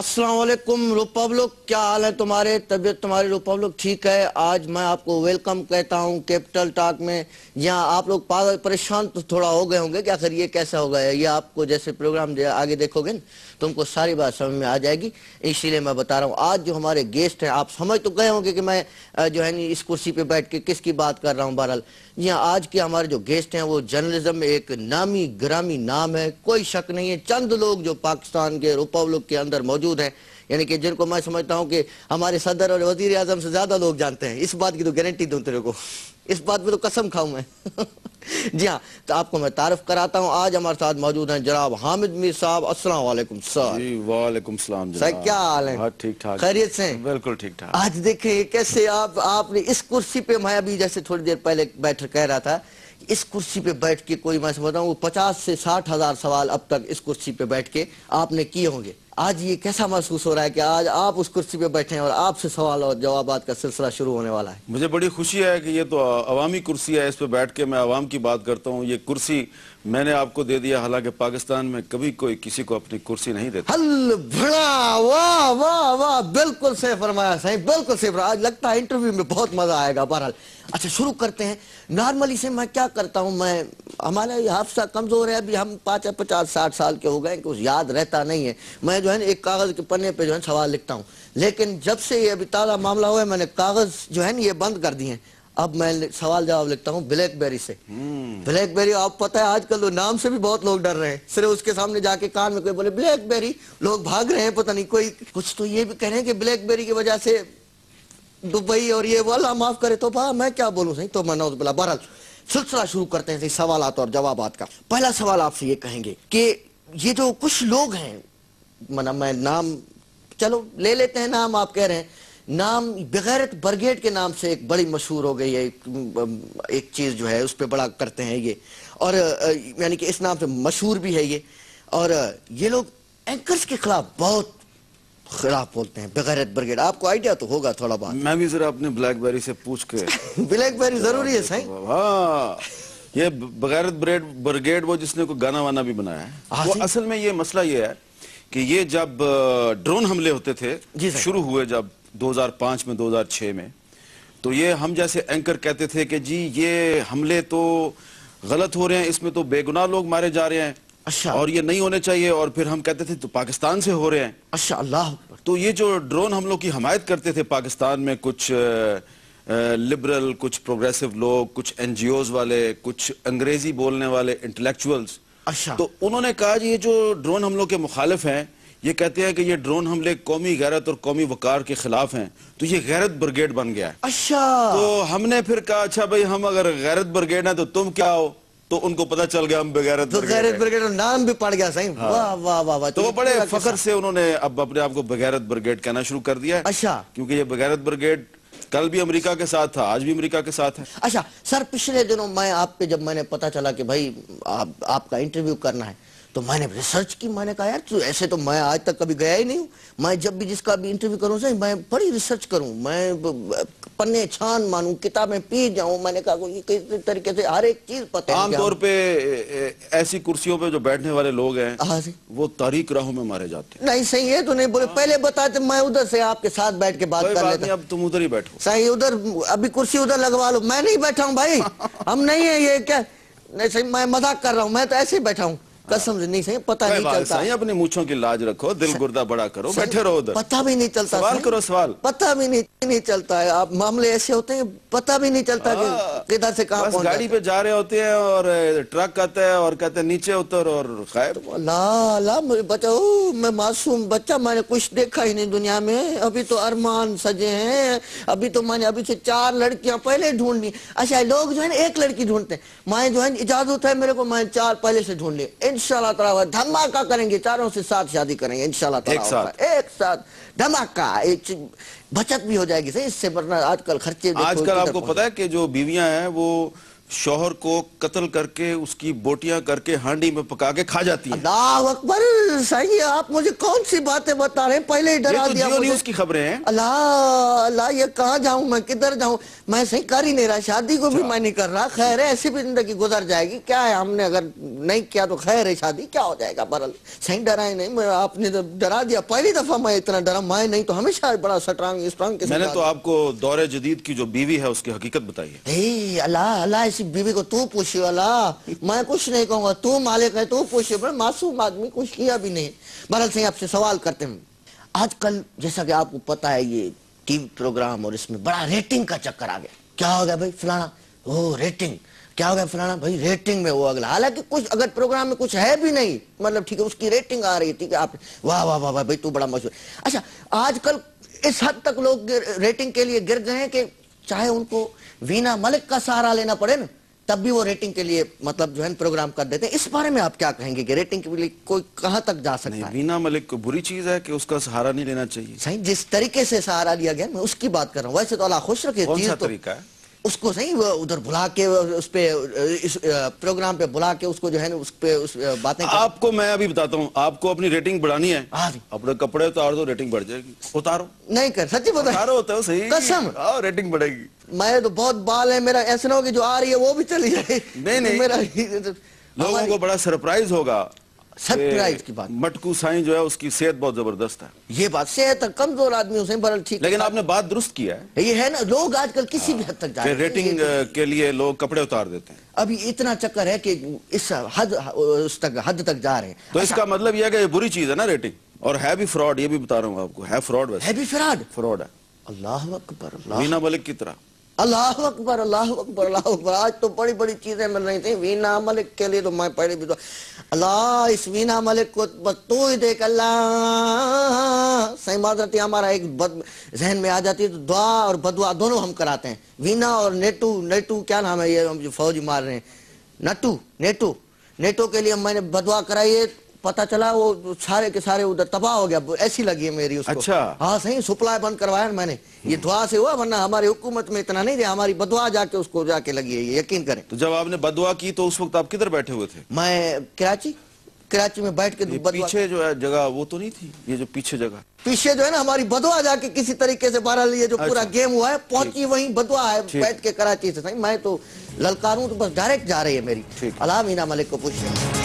असलकुम रूपब्लिक क्या हाल है तुम्हारे तबीयत तुम्हारी रूपब्लिक ठीक है आज मैं आपको वेलकम कहता हूँ कैपिटल टॉक में यहाँ आप लोग पागल परेशान तो थोड़ा हो गए होंगे कि आखिर ये कैसा हो गया ये आपको जैसे प्रोग्राम दे, आगे देखोगे ना तुमको सारी बात समझ में आ जाएगी इसीलिए मैं बता रहा हूँ आज जो हमारे गेस्ट हैं आप समझ तो गए होंगे कि मैं जो है नी इस कुर्सी पर बैठ के किसकी बात कर रहा हूँ बहरहाल यहाँ आज के हमारे जो गेस्ट हैं वो जर्नलिज्म में एक नामी ग्रामी नाम है कोई शक नहीं है चंद लोग जो पाकिस्तान के रिपब्लिक के अंदर मौजूद मौजूद है यानी कि जिनको मैं समझता हूँ कि हमारे सदर और वजीर आजम से ज़्यादा लोग जानते हैं इस बात की तो गारंटी दूँ तेरे को इस बात में तो कसम खाऊँ मैं जी हाँ तो आपको मैं तारफ़ कराता हूँ आज हमारे साथ मौजूद हैं जनाब हामिद मीर साहब असल सर वालेकुम क्या हाल है ठीक ठाक खैरियत से बिल्कुल ठीक ठाक आज देखे कैसे आप आपने इस कुर्सी पे मैं अभी जैसे थोड़ी देर पहले बैठ कह रहा था इस कुर्सी पे बैठ के कोई मैं समझता हूँ पचास से साठ हज़ार सवाल अब तक इस कुर्सी पे बैठ के आपने किए होंगे आज ये कैसा महसूस हो रहा है कि आज आप उस कुर्सी पे बैठे हैं और आपसे सवाल और जवाब का सिलसिला शुरू होने वाला है मुझे बड़ी खुशी है कि ये तो अवामी कुर्सी है इस पर बैठ के मैं आवाम की बात करता हूँ ये कुर्सी मैंने आपको दे दिया हालांकि पाकिस्तान में कभी कोई किसी को अपनी कुर्सी नहीं देता हल भड़ा वाह वाह वाह बिल्कुल सही फरमाया सही बिल्कुल सही फरमा आज लगता है इंटरव्यू में बहुत मजा आएगा बहरहाल अच्छा शुरू करते हैं नॉर्मली से मैं क्या करता हूँ मैं हमारा ये हादसा कमज़ोर है अभी हम पाँच पचास साठ साल के हो गए कुछ याद रहता नहीं है मैं जो है ना एक कागज़ के पन्ने पे जो है सवाल लिखता हूँ लेकिन जब से ये अभी ताज़ा मामला हुआ है मैंने कागज़ जो है ना ये बंद कर दिए हैं अब मैं सवाल जवाब लिखता हूँ ब्लैकबेरी से हम्म। ब्लैकबेरी आप पता है आजकल तो नाम से भी बहुत लोग डर रहे हैं सिर्फ उसके सामने जाके कान में कोई बोले ब्लैकबेरी लोग भाग रहे हैं पता नहीं कोई कुछ तो ये भी कह रहे हैं कि ब्लैकबेरी की वजह से दुबई और ये वाला माफ करे तो भा मैं क्या बोलूँ सही तो मना नौ बोला बहरहाल सिलसिला शुरू करते हैं सवाल और जवाब का पहला सवाल आपसे ये कहेंगे कि ये जो कुछ लोग हैं मना मतलब मैं नाम चलो ले लेते हैं नाम आप कह रहे हैं नाम बगैरत बरगेट के नाम से एक बड़ी मशहूर हो गई है एक, एक चीज़ जो है उस पर बड़ा करते हैं ये और यानी कि इस नाम से मशहूर भी है ये और ये लोग एंकर्स के खिलाफ बहुत खिलाफ बोलते हैं बगैरत ब्रिगेड आपको आइडिया तो होगा थोड़ा बहुत मैं भी जरा अपने ब्लैकबेरी से पूछ के ब्लैकबेरी जरूरी है सही हाँ, ये बगैरत ब्रेड ब्रिगेड वो जिसने को गाना वाना भी बनाया है हाँ, वो असल में ये मसला ये है कि ये जब ड्रोन हमले होते थे शुरू हुए जब 2005 में 2006 में तो ये हम जैसे एंकर कहते थे कि जी ये हमले तो गलत हो रहे हैं इसमें तो बेगुनाह लोग मारे जा रहे हैं अच्छा और ये नहीं होने चाहिए और फिर हम कहते थे तो पाकिस्तान से हो रहे हैं अच्छा अल्लाह तो ये जो ड्रोन हम लोग की हमायत करते थे पाकिस्तान में कुछ लिबरल कुछ प्रोग्रेसिव लोग कुछ एनजीओज वाले कुछ अंग्रेजी बोलने वाले इंटेलेक्चुअल्स अच्छा तो उन्होंने कहा ये जो ड्रोन हमलों के मुखालिफ हैं ये कहते हैं कि ये ड्रोन हमले कौमी गैरत और कौमी वकार के खिलाफ हैं तो ये गैरत ब्रिगेड बन गया है अच्छा तो हमने फिर कहा अच्छा भाई हम अगर गैरत ब्रिगेड है तो तुम क्या हो तो उनको पता चल गया हम बगैरत ब्रिगेड तो तो नाम भी पड़ गया सही हाँ। वाह वाह वाह तो वो तो बड़े फखर से उन्होंने अब अपने आप को बगैरत ब्रिगेड कहना शुरू कर दिया है अच्छा क्योंकि ये बगैरत ब्रिगेड कल भी अमेरिका के साथ था आज भी अमेरिका के साथ है अच्छा सर पिछले दिनों मैं आपके जब मैंने पता चला कि भाई आप, आपका इंटरव्यू करना है तो मैंने रिसर्च की मैंने कहा यार तू ऐसे तो मैं आज तक कभी गया ही नहीं हूँ मैं जब भी जिसका भी इंटरव्यू करूँ सही मैं बड़ी रिसर्च करूँ मैं पन्ने छान मानूँ किताबें पी जाऊँ मैंने कहा किस तरीके से हर एक चीज पता आमतौर पे ऐसी कुर्सियों पे जो बैठने वाले लोग हैं हाँ वो तारीख राहों में मारे जाते हैं नहीं सही है तो नहीं बोले हाँ। पहले बताते मैं उधर से आपके साथ बैठ के बात कर लेता अब तुम उधर ही बैठो सही उधर अभी कुर्सी उधर लगवा लो मैं नहीं बैठा हूँ भाई हम नहीं है ये क्या नहीं सही मैं मजाक कर रहा हूँ मैं तो ऐसे ही बैठा हूँ कसम से नहीं सही पता नहीं चलता अपने मूछों की लाज रखो दिल गुर्दा बड़ा करो बैठे रहो उधर पता भी नहीं चलता सवाल करो सवाल पता भी नहीं नहीं चलता है आप मामले ऐसे होते हैं पता भी नहीं चलता कि हाँ। किधर से कहाँ पहुंच गाड़ी पे जा रहे होते हैं और ट्रक आता है और कहते हैं नीचे उतर और खैर तो ला ला मुझे बचाओ मैं मासूम बच्चा मैंने कुछ देखा ही नहीं दुनिया में अभी तो अरमान सजे हैं अभी तो मैंने अभी से चार लड़कियां पहले ढूंढनी अच्छा लोग जो है एक लड़की ढूंढते माए जो है इजाजत है मेरे को मैं चार पहले से ढूंढ ली इंशाल्लाह तला धमाका करेंगे चारों से साथ शादी करेंगे इंशाल्लाह एक साथ एक साथ धमाका एक बचत भी हो जाएगी सही इससे वरना आजकल खर्चे आजकल आपको पता है कि जो बीवियां हैं वो शोहर को कत्ल करके उसकी बोटियां करके हांडी में पका के खा जाती है अकबर सही है आप मुझे कौन सी बातें बता रहे हैं पहले ही डरा तो दिया मुझे उसकी खबरें हैं अल्लाह अल्लाह ये कहा जाऊं मैं किधर जाऊं मैं सही कर ही नहीं रहा शादी को भी अच्छा। मैं नहीं कर रहा खैर है ऐसी भी जिंदगी गुजर जाएगी क्या है हमने अगर नहीं किया तो खैर है शादी क्या हो जाएगा बरल सही डरा ही नहीं आपने तो डरा दिया पहली दफा मैं इतना डरा मैं नहीं तो हमेशा बड़ा स्ट्रांग स्ट्रांग मैंने तो आपको दौरे जदीद की जो बीवी है उसकी हकीकत बताई है अल्लाह अल्लाह किसी बीवी को तू पूछे वाला मैं कुछ नहीं कहूंगा तू मालिक है तू पूछे पर मासूम आदमी कुछ किया भी नहीं भरत सिंह आपसे सवाल करते हैं आजकल जैसा कि आपको पता है ये टीवी प्रोग्राम और इसमें बड़ा रेटिंग का चक्कर आ गया क्या हो गया भाई फलाना ओ रेटिंग क्या हो गया फलाना भाई रेटिंग में वो अगला हालांकि कुछ अगर प्रोग्राम में कुछ है भी नहीं मतलब ठीक है उसकी रेटिंग आ रही थी ठीक आप वाह वाह वाह वाह भाई तू बड़ा मशहूर अच्छा आजकल इस हद तक लोग रेटिंग के लिए गिर गए हैं कि चाहे उनको वीना मलिक का सहारा लेना पड़े ना तब भी वो रेटिंग के लिए मतलब जो है प्रोग्राम कर देते हैं इस बारे में आप क्या कहेंगे कि रेटिंग के लिए कोई कहां तक जा सकता है वीना मलिक को बुरी चीज है कि उसका सहारा नहीं लेना चाहिए सही जिस तरीके से सहारा लिया गया मैं उसकी बात कर रहा हूँ वैसे तो अल्लाह खुश रखे तो तरीका है उसको सही उधर बुला के उस पे इस प्रोग्राम पे बुला के उसको जो है ना उस पे उस बातें आपको मैं अभी बताता हूँ आपको अपनी रेटिंग बढ़ानी है हाँ अपने कपड़े उतार दो रेटिंग बढ़ जाएगी उतारो नहीं कर सच्ची बता उतारो होता है सही कसम आ, हाँ, रेटिंग बढ़ेगी मैं तो बहुत बाल है मेरा ऐसा ना हो जो आ रही है वो भी चली जाए नहीं नहीं मेरा लोगों को बड़ा सरप्राइज होगा सरप्राइज की बात मटकू साई जो है उसकी सेहत बहुत जबरदस्त है ये बात सेहत कमजोर आदमी उसे बरल ठीक लेकिन आपने बात दुरुस्त किया है ये है ना लोग आजकल किसी भी हद तक जाते हैं रेटिंग के लिए लोग कपड़े उतार देते हैं अभी इतना चक्कर है कि इस हद उस तक हद तक जा रहे हैं तो अच्छा। इसका मतलब यह है कि बुरी चीज है ना रेटिंग और है भी फ्रॉड ये भी बता रहा हूँ आपको है फ्रॉड है भी फ्रॉड फ्रॉड है अल्लाह अकबर मीना मलिक की तरह अल्लाह अकबर अल्लाह अकबर अल्लाह अकबर आज तो बड़ी बड़ी चीज़ें मिल रही थी वीना मलिक के लिए तो मैं पहले भी तो अल्लाह इस वीना मलिक को बदतू ही देख अल्लाह सही हमारा एक बद जहन में आ जाती है तो दुआ और बदवा दोनों हम कराते हैं वीना और नेटू नेटू क्या नाम है ये हम जो फौजी मार रहे हैं नटू नेटू नेटो के लिए मैंने बदवा कराई है पता चला वो सारे के सारे उधर तबाह हो गया ऐसी लगी है मेरी उसको अच्छा हाँ सही सप्लाई बंद करवाया मैंने ये हम्म। दुआ से हुआ वरना हमारी हुकूमत में इतना नहीं दिया हमारी बदवा जाके उसको जाके लगी है यकीन करें तो जब आपने बदवा की तो उस वक्त आप किधर बैठे हुए थे मैं कराची कराची में बैठ के पीछे जो है जगह वो तो नहीं थी ये जो पीछे जगह पीछे जो है ना हमारी बदवा जाके किसी तरीके से बारह लिए जो पूरा अच्छा। गेम हुआ है पहुंची वही बदवा है बैठ के कराची से मैं तो ललकारूं तो बस डायरेक्ट जा रही है मेरी अला मीना मलिक को पूछ